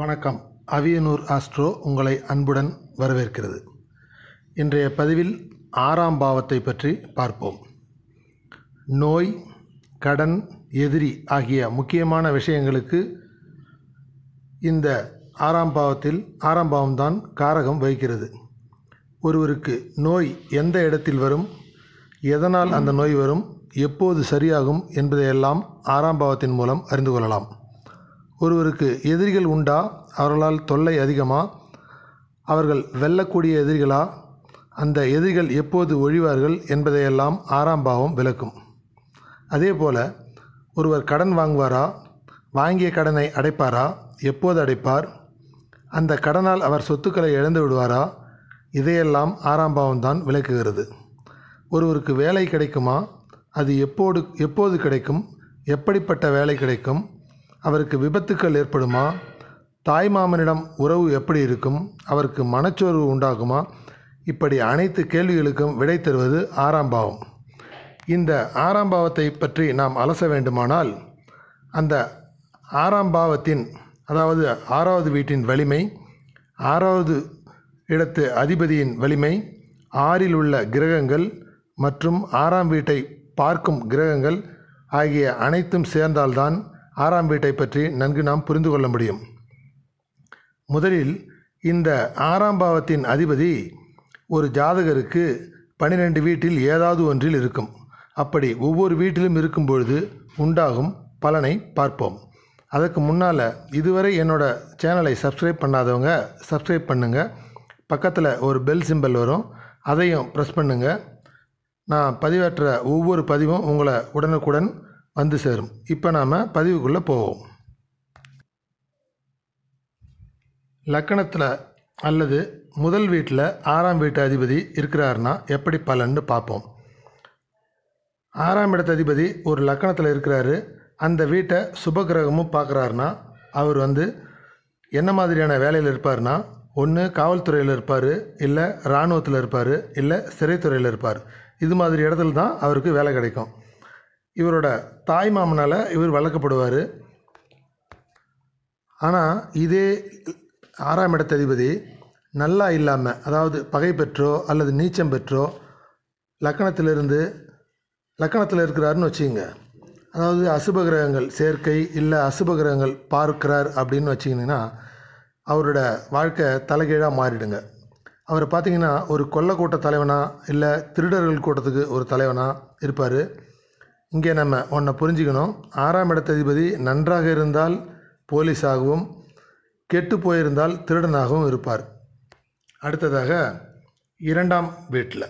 வணக்கம் அவியனூர் ஆஸ்ட்ரோ உங்களை அன்புடன் வரவேற்கிறது இன்றைய பதிவில் ஆறாம் பாவத்தை பற்றி பார்ப்போம் நோய் கடன் எதிரி ஆகிய முக்கியமான விஷயங்களுக்கு இந்த ஆறாம் பாவத்தில் ஆறாம் பாவம்தான் காரகம் வகிக்கிறது ஒருவருக்கு நோய் எந்த இடத்தில் வரும் எதனால் அந்த நோய் வரும் எப்போது சரியாகும் என்பதையெல்லாம் ஆறாம் பாவத்தின் மூலம் அறிந்து கொள்ளலாம் ஒருவருக்கு எதிரிகள் உண்டா அவர்களால் தொல்லை அதிகமா அவர்கள் வெல்லக்கூடிய எதிரிகளா அந்த எதிரிகள் எப்போது ஒழிவார்கள் என்பதையெல்லாம் ஆறாம் பாவம் விளக்கும் அதே போல் ஒருவர் கடன் வாங்குவாரா வாங்கிய கடனை அடைப்பாரா எப்போது அடைப்பார் அந்த கடனால் அவர் சொத்துக்களை இழந்து விடுவாரா இதையெல்லாம் ஆறாம் தான் விளக்குகிறது ஒருவருக்கு வேலை கிடைக்குமா அது எப்போது எப்போது கிடைக்கும் எப்படிப்பட்ட வேலை கிடைக்கும் அவருக்கு விபத்துக்கள் ஏற்படுமா தாய் மாமனிடம் உறவு எப்படி இருக்கும் அவருக்கு மனச்சோர்வு உண்டாகுமா இப்படி அனைத்து கேள்விகளுக்கும் விடை தருவது ஆறாம் பாவம் இந்த ஆறாம் பாவத்தை பற்றி நாம் அலச வேண்டுமானால் அந்த ஆறாம் பாவத்தின் அதாவது ஆறாவது வீட்டின் வலிமை ஆறாவது இடத்து அதிபதியின் வலிமை ஆறில் உள்ள கிரகங்கள் மற்றும் ஆறாம் வீட்டை பார்க்கும் கிரகங்கள் ஆகிய அனைத்தும் சேர்ந்தால்தான் ஆறாம் வீட்டை பற்றி நன்கு நாம் புரிந்து கொள்ள முடியும் முதலில் இந்த ஆறாம் பாவத்தின் அதிபதி ஒரு ஜாதகருக்கு பன்னிரெண்டு வீட்டில் ஏதாவது ஒன்றில் இருக்கும் அப்படி ஒவ்வொரு வீட்டிலும் இருக்கும் பொழுது உண்டாகும் பலனை பார்ப்போம் அதுக்கு முன்னால் இதுவரை என்னோடய சேனலை சப்ஸ்கிரைப் பண்ணாதவங்க சப்ஸ்கிரைப் பண்ணுங்கள் பக்கத்தில் ஒரு பெல் சிம்பல் வரும் அதையும் ப்ரெஸ் பண்ணுங்கள் நான் பதிவேற்ற ஒவ்வொரு பதிவும் உங்களை உடனுக்குடன் வந்து சேரும் இப்போ நாம் பதிவுக்குள்ளே போவோம் லக்கணத்தில் அல்லது முதல் வீட்டில் ஆறாம் வீட்டு அதிபதி இருக்கிறாருன்னா எப்படி பலன்னு பார்ப்போம் ஆறாம் இடத்து அதிபதி ஒரு லக்கணத்தில் இருக்கிறாரு அந்த வீட்டை சுபகிரகமும் பார்க்குறாருனா அவர் வந்து என்ன மாதிரியான வேலையில் இருப்பார்னா ஒன்று காவல்துறையில் இருப்பார் இல்லை இராணுவத்தில் இருப்பார் இல்லை சிறைத்துறையில் இருப்பார் இது மாதிரி இடத்துல தான் அவருக்கு வேலை கிடைக்கும் இவரோட தாய் மாமனால் இவர் வளர்க்கப்படுவார் ஆனால் இதே ஆறாம் இடத்த அதிபதி நல்லா இல்லாமல் அதாவது பகை பெற்றோ அல்லது நீச்சம் பெற்றோ லக்கணத்திலிருந்து லக்கணத்தில் இருக்கிறாருன்னு வச்சுக்கோங்க அதாவது அசுப கிரகங்கள் சேர்க்கை இல்லை அசுப கிரகங்கள் பார்க்கிறார் அப்படின்னு வச்சிங்கன்னா அவரோட வாழ்க்கை தலைகீழாக மாறிடுங்க அவர் பார்த்திங்கன்னா ஒரு கொள்ளக்கூட்ட தலைவனாக இல்லை திருடர்கள் கூட்டத்துக்கு ஒரு தலைவனாக இருப்பார் இங்கே நம்ம ஒன்றை புரிஞ்சுக்கணும் ஆறாம் இடத்ததிபதி நன்றாக இருந்தால் போலீஸாகவும் கெட்டு போயிருந்தால் திருடனாகவும் இருப்பார் அடுத்ததாக இரண்டாம் வீட்டில்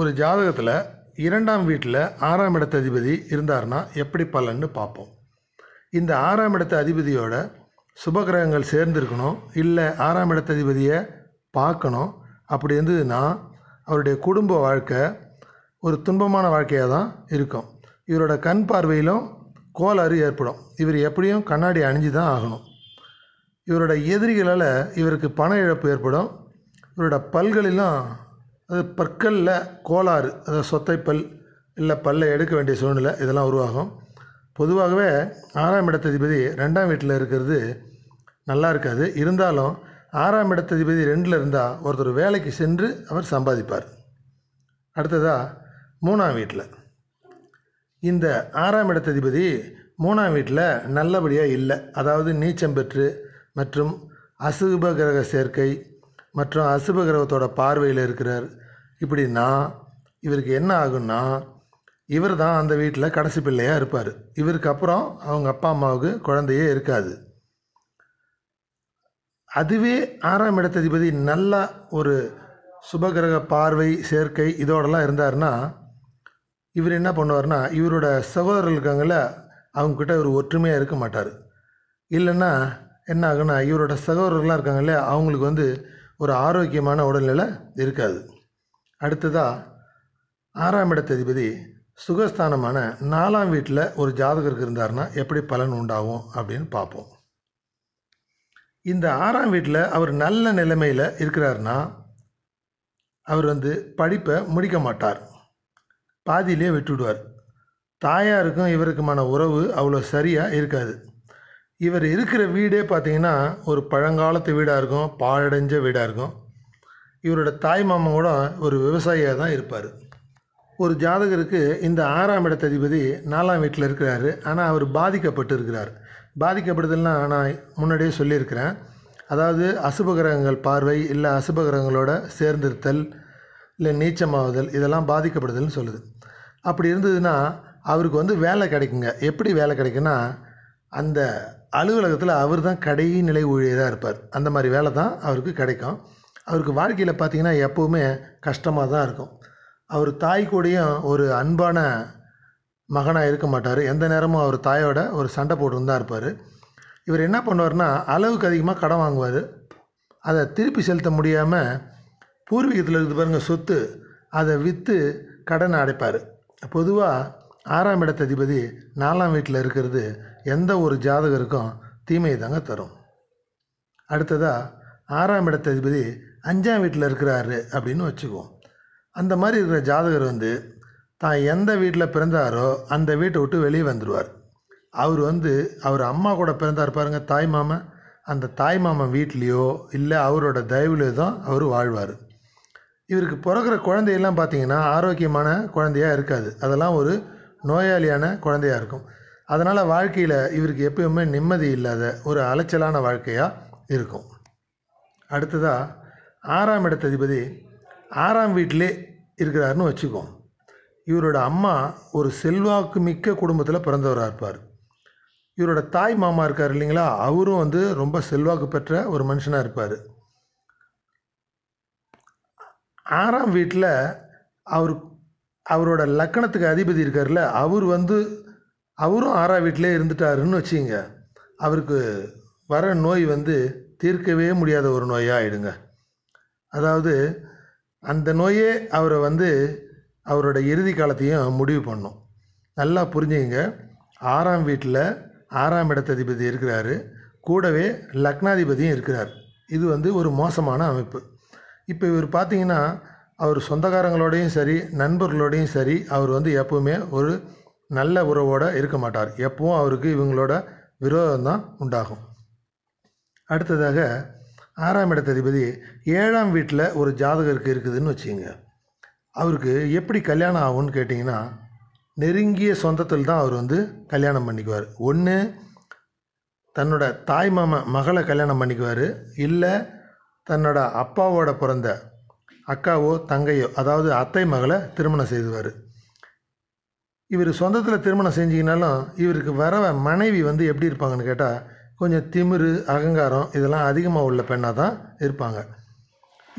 ஒரு ஜாதகத்தில் இரண்டாம் வீட்டில் ஆறாம் இடத்த அதிபதி இருந்தார்னா எப்படி பலன்னு பார்ப்போம் இந்த ஆறாம் இடத்த அதிபதியோட சுபகிரகங்கள் சேர்ந்துருக்கணும் இல்லை ஆறாம் இடத்த அதிபதியை பார்க்கணும் அப்படி இருந்ததுன்னா அவருடைய குடும்ப வாழ்க்கை ஒரு துன்பமான வாழ்க்கையாக தான் இருக்கும் இவரோட கண் பார்வையிலும் கோளாறு ஏற்படும் இவர் எப்படியும் கண்ணாடி அணிஞ்சு தான் ஆகணும் இவரோட எதிரிகளால் இவருக்கு பண இழப்பு ஏற்படும் இவரோட பல்களிலும் அது பற்களில் கோளாறு அதாவது சொத்தை பல் இல்லை பல்லை எடுக்க வேண்டிய சூழ்நிலை இதெல்லாம் உருவாகும் பொதுவாகவே ஆறாம் இடத்ததிபதி ரெண்டாம் வீட்டில் இருக்கிறது நல்லா இருக்காது இருந்தாலும் ஆறாம் இடத்ததிபதி ரெண்டில் இருந்தால் ஒருத்தர் வேலைக்கு சென்று அவர் சம்பாதிப்பார் அடுத்ததாக மூணாம் வீட்டில் இந்த ஆறாம் இடத்ததிபதி மூணாம் வீட்டில் நல்லபடியாக இல்லை அதாவது நீச்சம் பெற்று மற்றும் அசுப கிரக சேர்க்கை மற்றும் அசுப கிரகத்தோட பார்வையில் இருக்கிறார் இப்படின்னா இவருக்கு என்ன ஆகுன்னா இவர் தான் அந்த வீட்டில் கடைசி பிள்ளையாக இருப்பார் இவருக்கு அப்புறம் அவங்க அப்பா அம்மாவுக்கு குழந்தையே இருக்காது அதுவே ஆறாம் இடத்ததிபதி நல்லா ஒரு சுபகிரக பார்வை சேர்க்கை இதோடலாம் இருந்தாருன்னா இவர் என்ன பண்ணுவார்னா இவரோட சகோதரர்கள் இருக்காங்கள அவங்கக்கிட்ட இவர் ஒற்றுமையாக இருக்க மாட்டார் இல்லைன்னா என்ன ஆகுனா இவரோட சகோதரர்கள்லாம் இருக்காங்கல்ல அவங்களுக்கு வந்து ஒரு ஆரோக்கியமான உடல்நிலை இருக்காது அடுத்ததாக ஆறாம் இடத்த அதிபதி சுகஸ்தானமான நாலாம் வீட்டில் ஒரு ஜாதகருக்கு இருந்தார்னா எப்படி பலன் உண்டாகும் அப்படின்னு பார்ப்போம் இந்த ஆறாம் வீட்டில் அவர் நல்ல நிலைமையில் இருக்கிறாருன்னா அவர் வந்து படிப்பை முடிக்க மாட்டார் பாதியிலே விட்டுடுவார் தாயாருக்கும் இவருக்குமான உறவு அவ்வளோ சரியாக இருக்காது இவர் இருக்கிற வீடே பார்த்திங்கன்னா ஒரு பழங்காலத்து வீடாக இருக்கும் பாழடைஞ்ச வீடாக இருக்கும் இவரோட தாய் மாமன் கூட ஒரு விவசாயியாக தான் இருப்பார் ஒரு ஜாதகருக்கு இந்த ஆறாம் இடத்ததிபதி நாலாம் வீட்டில் இருக்கிறாரு ஆனால் அவர் பாதிக்கப்பட்டு இருக்கிறார் பாதிக்கப்படுதல்னா நான் முன்னாடியே சொல்லியிருக்கிறேன் அதாவது அசுபகிரகங்கள் பார்வை இல்லை அசுபகிரகங்களோட சேர்ந்திருத்தல் இல்லை நீச்சமாவதல் இதெல்லாம் பாதிக்கப்படுதல்னு சொல்லுது அப்படி இருந்ததுன்னா அவருக்கு வந்து வேலை கிடைக்குங்க எப்படி வேலை கிடைக்குன்னா அந்த அலுவலகத்தில் அவர் தான் கடை நிலை ஊழியராக இருப்பார் அந்த மாதிரி வேலை தான் அவருக்கு கிடைக்கும் அவருக்கு வாழ்க்கையில் பார்த்திங்கன்னா எப்போவுமே கஷ்டமாக தான் இருக்கும் அவர் தாய் கூடயும் ஒரு அன்பான மகனாக இருக்க மாட்டார் எந்த நேரமும் அவர் தாயோட ஒரு சண்டை போட்டுன்னு தான் இருப்பார் இவர் என்ன பண்ணுவார்னா அளவுக்கு அதிகமாக கடன் வாங்குவார் அதை திருப்பி செலுத்த முடியாமல் பூர்வீகத்தில் இருக்குது பாருங்கள் சொத்து அதை விற்று கடனை அடைப்பார் பொதுவாக ஆறாம் இடத்ததிபதி நாலாம் வீட்டில் இருக்கிறது எந்த ஒரு ஜாதகருக்கும் தீமையை தாங்க தரும் அடுத்ததாக ஆறாம் இடத்ததிபதி அஞ்சாம் வீட்டில் இருக்கிறாரு அப்படின்னு வச்சுக்குவோம் அந்த மாதிரி இருக்கிற ஜாதகர் வந்து தான் எந்த வீட்டில் பிறந்தாரோ அந்த வீட்டை விட்டு வெளியே வந்துடுவார் அவர் வந்து அவர் அம்மா கூட பிறந்தார் பாருங்க தாய் மாமன் அந்த தாய் மாமன் வீட்லேயோ இல்லை அவரோட தயவுலேயோ தான் அவர் வாழ்வார் இவருக்கு பிறக்கிற குழந்தையெல்லாம் பார்த்தீங்கன்னா ஆரோக்கியமான குழந்தையாக இருக்காது அதெல்லாம் ஒரு நோயாளியான குழந்தையாக இருக்கும் அதனால் வாழ்க்கையில் இவருக்கு எப்பயுமே நிம்மதி இல்லாத ஒரு அலைச்சலான வாழ்க்கையாக இருக்கும் அடுத்ததாக ஆறாம் இடத்ததிபதி ஆறாம் வீட்டிலே இருக்கிறாருன்னு வச்சுக்கோம் இவரோட அம்மா ஒரு செல்வாக்கு மிக்க குடும்பத்தில் பிறந்தவராக இருப்பார் இவரோட தாய் மாமா இருக்கார் இல்லைங்களா அவரும் வந்து ரொம்ப செல்வாக்கு பெற்ற ஒரு மனுஷனாக இருப்பார் ஆறாம் வீட்டில் அவர் அவரோட லக்கணத்துக்கு அதிபதி இருக்கார்ல அவர் வந்து அவரும் ஆறாம் வீட்டிலே இருந்துட்டாருன்னு வச்சுங்க அவருக்கு வர நோய் வந்து தீர்க்கவே முடியாத ஒரு நோயாக ஆயிடுங்க அதாவது அந்த நோயே அவரை வந்து அவரோட இறுதி காலத்தையும் முடிவு பண்ணும் நல்லா புரிஞ்சுங்க ஆறாம் வீட்டில் ஆறாம் இடத்ததிபதி இருக்கிறாரு கூடவே லக்னாதிபதியும் இருக்கிறார் இது வந்து ஒரு மோசமான அமைப்பு இப்போ இவர் பார்த்தீங்கன்னா அவர் சொந்தக்காரங்களோடையும் சரி நண்பர்களோடையும் சரி அவர் வந்து எப்பவுமே ஒரு நல்ல உறவோடு இருக்க மாட்டார் எப்பவும் அவருக்கு இவங்களோட விரோதம் தான் உண்டாகும் அடுத்ததாக ஆறாம் இடத்ததிபதி ஏழாம் வீட்டில் ஒரு ஜாதகருக்கு இருக்குதுன்னு வச்சுங்க அவருக்கு எப்படி கல்யாணம் ஆகும்னு கேட்டிங்கன்னா நெருங்கிய சொந்தத்தில் தான் அவர் வந்து கல்யாணம் பண்ணிக்குவார் ஒன்று தன்னோட தாய் மாமா மகளை கல்யாணம் பண்ணிக்குவார் இல்லை தன்னோட அப்பாவோட பிறந்த அக்காவோ தங்கையோ அதாவது அத்தை மகளை திருமணம் செய்துவார் இவர் சொந்தத்தில் திருமணம் செஞ்சிங்கனாலும் இவருக்கு வர மனைவி வந்து எப்படி இருப்பாங்கன்னு கேட்டால் கொஞ்சம் திமிரு அகங்காரம் இதெல்லாம் அதிகமாக உள்ள பெண்ணாக தான் இருப்பாங்க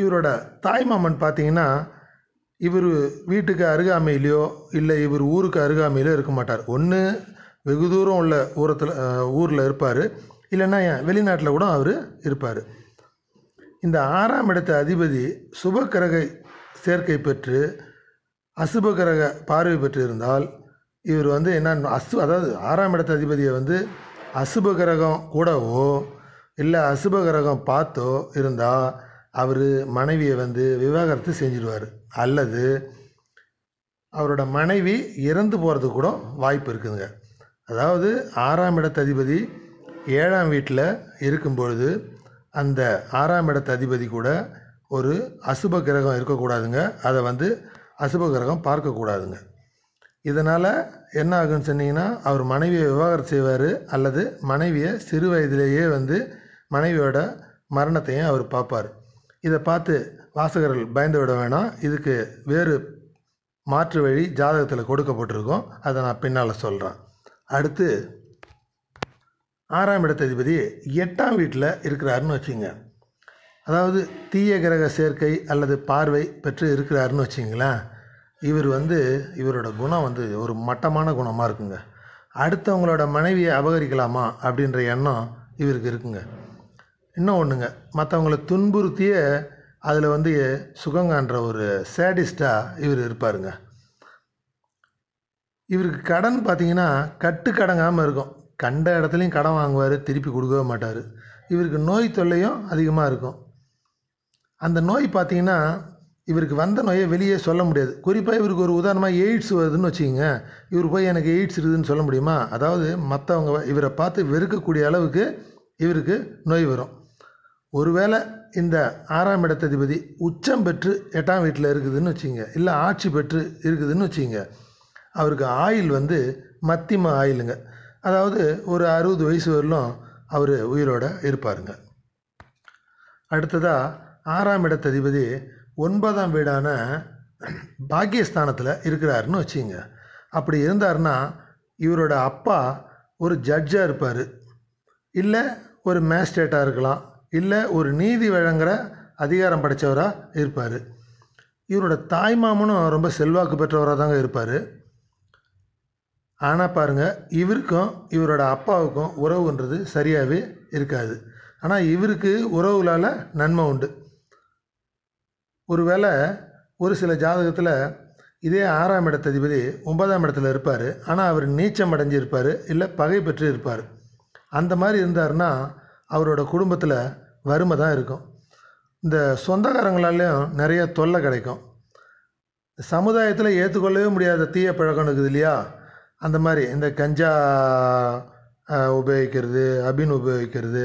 இவரோட தாய்மாமன் பார்த்தீங்கன்னா இவர் வீட்டுக்கு அருகாமையிலையோ இல்லை இவர் ஊருக்கு அருகாமையிலோ இருக்க மாட்டார் ஒன்று வெகு தூரம் உள்ள ஊரத்தில் ஊரில் இருப்பார் இல்லைன்னா வெளிநாட்டில் கூட அவர் இருப்பார் இந்த ஆறாம் இடத்த அதிபதி கிரக சேர்க்கை பெற்று கிரக பார்வை பெற்று இருந்தால் இவர் வந்து என்ன அசு அதாவது ஆறாம் இடத்த அதிபதியை வந்து கிரகம் கூடவோ இல்லை கிரகம் பார்த்தோ இருந்தால் அவர் மனைவியை வந்து விவாகரத்து செஞ்சிடுவார் அல்லது அவரோட மனைவி இறந்து போகிறதுக்கு கூட வாய்ப்பு இருக்குதுங்க அதாவது ஆறாம் இடத்ததிபதி ஏழாம் வீட்டில் இருக்கும் அந்த ஆறாம் இடத்து அதிபதி கூட ஒரு அசுப கிரகம் இருக்கக்கூடாதுங்க அதை வந்து அசுப கிரகம் பார்க்கக்கூடாதுங்க இதனால் என்ன ஆகுன்னு சொன்னிங்கன்னா அவர் மனைவியை விவாகரம் செய்வார் அல்லது மனைவியை சிறு வயதிலேயே வந்து மனைவியோட மரணத்தையும் அவர் பார்ப்பார் இதை பார்த்து வாசகர்கள் பயந்து விட வேணாம் இதுக்கு வேறு மாற்று வழி ஜாதகத்தில் கொடுக்கப்பட்டிருக்கோம் அதை நான் பின்னால் சொல்கிறேன் அடுத்து ஆறாம் இடத்ததிபதி எட்டாம் வீட்டில் இருக்கிறாருன்னு வச்சுங்க அதாவது தீய கிரக சேர்க்கை அல்லது பார்வை பெற்று இருக்கிறாருன்னு வச்சிங்களேன் இவர் வந்து இவரோட குணம் வந்து ஒரு மட்டமான குணமாக இருக்குங்க அடுத்தவங்களோட மனைவியை அபகரிக்கலாமா அப்படின்ற எண்ணம் இவருக்கு இருக்குங்க இன்னும் ஒன்றுங்க மற்றவங்கள துன்புறுத்திய அதில் வந்து சுகங்கான்ற ஒரு சேடிஸ்டாக இவர் இருப்பாருங்க இவருக்கு கடன் பார்த்திங்கன்னா கட்டு கடங்காமல் இருக்கும் கண்ட இடத்துலையும் கடன் வாங்குவார் திருப்பி கொடுக்கவே மாட்டார் இவருக்கு நோய் தொல்லையும் அதிகமாக இருக்கும் அந்த நோய் பார்த்திங்கன்னா இவருக்கு வந்த நோயை வெளியே சொல்ல முடியாது குறிப்பாக இவருக்கு ஒரு உதாரணமாக எய்ட்ஸ் வருதுன்னு வச்சுக்கோங்க இவர் போய் எனக்கு எய்ட்ஸ் இருக்குதுன்னு சொல்ல முடியுமா அதாவது மற்றவங்க இவரை பார்த்து வெறுக்கக்கூடிய அளவுக்கு இவருக்கு நோய் வரும் ஒருவேளை இந்த ஆறாம் இடத்ததிபதி உச்சம் பெற்று எட்டாம் வீட்டில் இருக்குதுன்னு வச்சுங்க இல்லை ஆட்சி பெற்று இருக்குதுன்னு வச்சுங்க அவருக்கு ஆயில் வந்து மத்திம ஆயிலுங்க அதாவது ஒரு அறுபது வயசு வரலும் அவர் உயிரோடு இருப்பாருங்க அடுத்ததாக ஆறாம் இடத்ததிபதி ஒன்பதாம் வீடான பாக்கியஸ்தானத்தில் இருக்கிறாருன்னு வச்சுங்க அப்படி இருந்தார்னா இவரோட அப்பா ஒரு ஜட்ஜாக இருப்பார் இல்லை ஒரு மேஸ்டேட்டாக இருக்கலாம் இல்லை ஒரு நீதி வழங்குகிற அதிகாரம் படைத்தவராக இருப்பார் இவரோட தாய்மாமனும் ரொம்ப செல்வாக்கு பெற்றவராக தாங்க இருப்பார் ஆனால் பாருங்கள் இவருக்கும் இவரோட அப்பாவுக்கும் உறவுன்றது சரியாகவே இருக்காது ஆனால் இவருக்கு உறவுகளால் நன்மை உண்டு ஒருவேளை ஒரு சில ஜாதகத்தில் இதே ஆறாம் இடத்ததிபதி ஒன்பதாம் இடத்துல இருப்பார் ஆனால் அவர் நீச்சம் அடைஞ்சு இருப்பார் இல்லை பகை பெற்று இருப்பார் அந்த மாதிரி இருந்தார்னா அவரோட குடும்பத்தில் வறுமை தான் இருக்கும் இந்த சொந்தக்காரங்களாலேயும் நிறைய தொல்லை கிடைக்கும் சமுதாயத்தில் ஏற்றுக்கொள்ளவே முடியாத தீய பழக்கம் இருக்குது இல்லையா அந்த மாதிரி இந்த கஞ்சா உபயோகிக்கிறது அபின் உபயோகிக்கிறது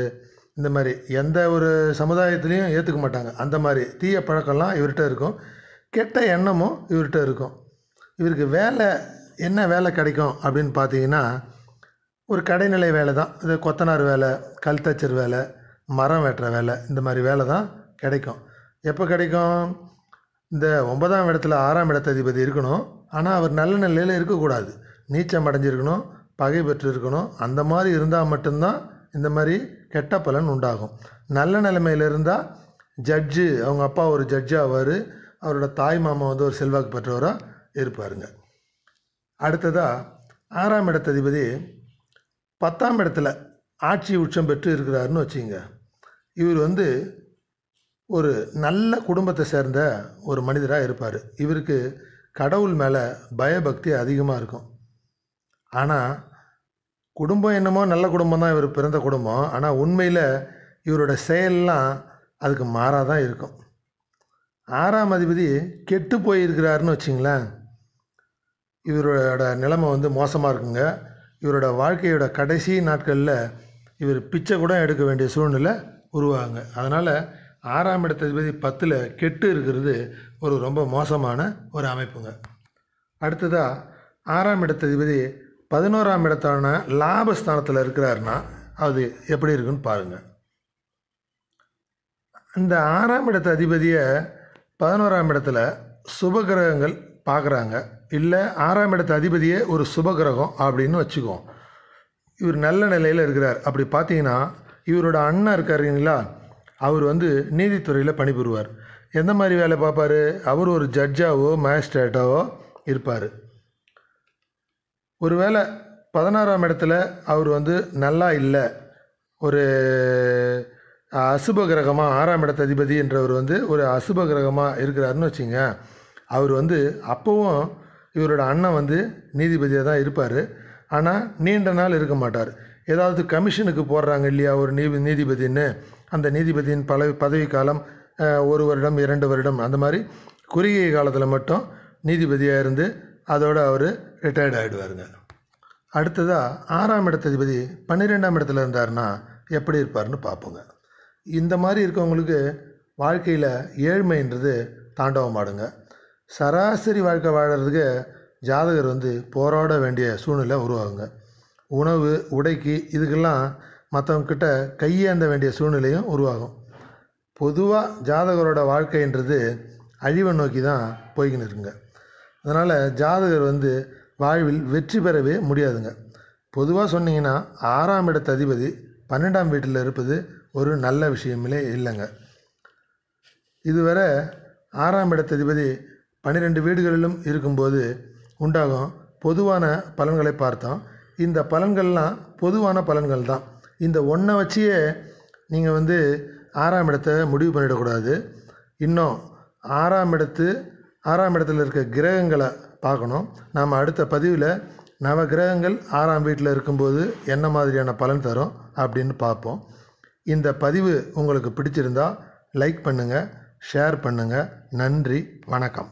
இந்த மாதிரி எந்த ஒரு சமுதாயத்துலேயும் ஏற்றுக்க மாட்டாங்க அந்த மாதிரி தீய பழக்கம்லாம் இவர்கிட்ட இருக்கும் கெட்ட எண்ணமும் இவர்கிட்ட இருக்கும் இவருக்கு வேலை என்ன வேலை கிடைக்கும் அப்படின்னு பார்த்தீங்கன்னா ஒரு கடைநிலை வேலை தான் இது கொத்தனார் வேலை கல் தச்சர் வேலை மரம் வெட்டுற வேலை இந்த மாதிரி வேலை தான் கிடைக்கும் எப்போ கிடைக்கும் இந்த ஒன்பதாம் இடத்துல ஆறாம் இடத்த அதிபதி இருக்கணும் ஆனால் அவர் நல்ல நிலையில் இருக்கக்கூடாது நீச்சம் அடைஞ்சிருக்கணும் பகை பெற்றிருக்கணும் அந்த மாதிரி இருந்தால் மட்டும்தான் இந்த மாதிரி கெட்ட பலன் உண்டாகும் நல்ல நிலைமையில் இருந்தால் ஜட்ஜு அவங்க அப்பா ஒரு ஜட்ஜாவார் அவரோட தாய் மாமா வந்து ஒரு செல்வாக்கு பெற்றவராக இருப்பாருங்க அடுத்ததாக ஆறாம் இடத்ததிபதி பத்தாம் இடத்துல ஆட்சி உச்சம் பெற்று இருக்கிறாருன்னு வச்சுங்க இவர் வந்து ஒரு நல்ல குடும்பத்தை சேர்ந்த ஒரு மனிதராக இருப்பார் இவருக்கு கடவுள் மேலே பயபக்தி அதிகமாக இருக்கும் ஆனால் குடும்பம் என்னமோ நல்ல குடும்பம் தான் இவர் பிறந்த குடும்பம் ஆனால் உண்மையில் இவரோட செயல்லாம் அதுக்கு மாறாக தான் இருக்கும் ஆறாம் அதிபதி கெட்டு போயிருக்கிறாருன்னு வச்சிங்களேன் இவரோட நிலைமை வந்து மோசமாக இருக்குங்க இவரோட வாழ்க்கையோட கடைசி நாட்களில் இவர் பிச்சை கூட எடுக்க வேண்டிய சூழ்நிலை உருவாகுங்க அதனால் ஆறாம் இடத்ததிபதி பத்தில் கெட்டு இருக்கிறது ஒரு ரொம்ப மோசமான ஒரு அமைப்புங்க அடுத்ததாக ஆறாம் இடத்ததிபதி பதினோராம் இடத்தான லாபஸ்தானத்தில் இருக்கிறாருன்னா அது எப்படி இருக்குன்னு பாருங்கள் இந்த ஆறாம் இடத்து அதிபதியை பதினோராம் இடத்துல சுபகிரகங்கள் பார்க்குறாங்க இல்லை ஆறாம் இடத்து அதிபதியே ஒரு சுபகிரகம் அப்படின்னு வச்சுக்குவோம் இவர் நல்ல நிலையில் இருக்கிறார் அப்படி பார்த்தீங்கன்னா இவரோட அண்ணன் இருக்காருங்களா அவர் வந்து நீதித்துறையில் பணிபுரிவார் எந்த மாதிரி வேலை பார்ப்பார் அவர் ஒரு ஜட்ஜாவோ மேஜிஸ்ட்ரேட்டாவோ இருப்பார் ஒருவேளை பதினாறாம் இடத்துல அவர் வந்து நல்லா இல்லை ஒரு அசுப கிரகமாக ஆறாம் இடத்த அதிபதி என்றவர் வந்து ஒரு அசுப கிரகமாக இருக்கிறாருன்னு வச்சுங்க அவர் வந்து அப்போவும் இவரோட அண்ணன் வந்து நீதிபதியாக தான் இருப்பார் ஆனால் நீண்ட நாள் இருக்க மாட்டார் ஏதாவது கமிஷனுக்கு போடுறாங்க இல்லையா ஒரு நீ நீதிபதின்னு அந்த நீதிபதியின் பல பதவி காலம் ஒரு வருடம் இரண்டு வருடம் அந்த மாதிரி குறுகிய காலத்தில் மட்டும் நீதிபதியாக இருந்து அதோடு அவர் ரிட்டையர்ட் ஆகிடுவாருங்க அடுத்ததாக ஆறாம் இடத்ததிபதி பன்னிரெண்டாம் இடத்துல இருந்தார்னா எப்படி இருப்பார்னு பார்ப்போங்க இந்த மாதிரி இருக்கவங்களுக்கு வாழ்க்கையில் ஏழ்மைன்றது தாண்டவம் ஆடுங்க சராசரி வாழ்க்கை வாழறதுக்கு ஜாதகர் வந்து போராட வேண்டிய சூழ்நிலை உருவாகுங்க உணவு உடைக்கு இதுக்கெல்லாம் மற்றவங்கிட்ட கையேந்த வேண்டிய சூழ்நிலையும் உருவாகும் பொதுவாக ஜாதகரோட வாழ்க்கைன்றது அழிவை நோக்கி தான் போய்கின்னு இருக்குங்க அதனால் ஜாதகர் வந்து வாழ்வில் வெற்றி பெறவே முடியாதுங்க பொதுவாக சொன்னீங்கன்னா ஆறாம் இடத்து அதிபதி பன்னெண்டாம் வீட்டில் இருப்பது ஒரு நல்ல விஷயமிலே இல்லைங்க இதுவரை ஆறாம் இடத்து அதிபதி பன்னிரெண்டு வீடுகளிலும் இருக்கும்போது உண்டாகும் பொதுவான பலன்களை பார்த்தோம் இந்த பலன்கள்லாம் பொதுவான பலன்கள் தான் இந்த ஒன்றை வச்சியே நீங்கள் வந்து ஆறாம் இடத்தை முடிவு பண்ணிடக்கூடாது இன்னும் ஆறாம் இடத்து ஆறாம் இடத்துல இருக்க கிரகங்களை பார்க்கணும் நாம் அடுத்த பதிவில் நவ கிரகங்கள் ஆறாம் வீட்டில் இருக்கும்போது என்ன மாதிரியான பலன் தரும் அப்படின்னு பார்ப்போம் இந்த பதிவு உங்களுக்கு பிடிச்சிருந்தால் லைக் பண்ணுங்கள் ஷேர் பண்ணுங்கள் நன்றி வணக்கம்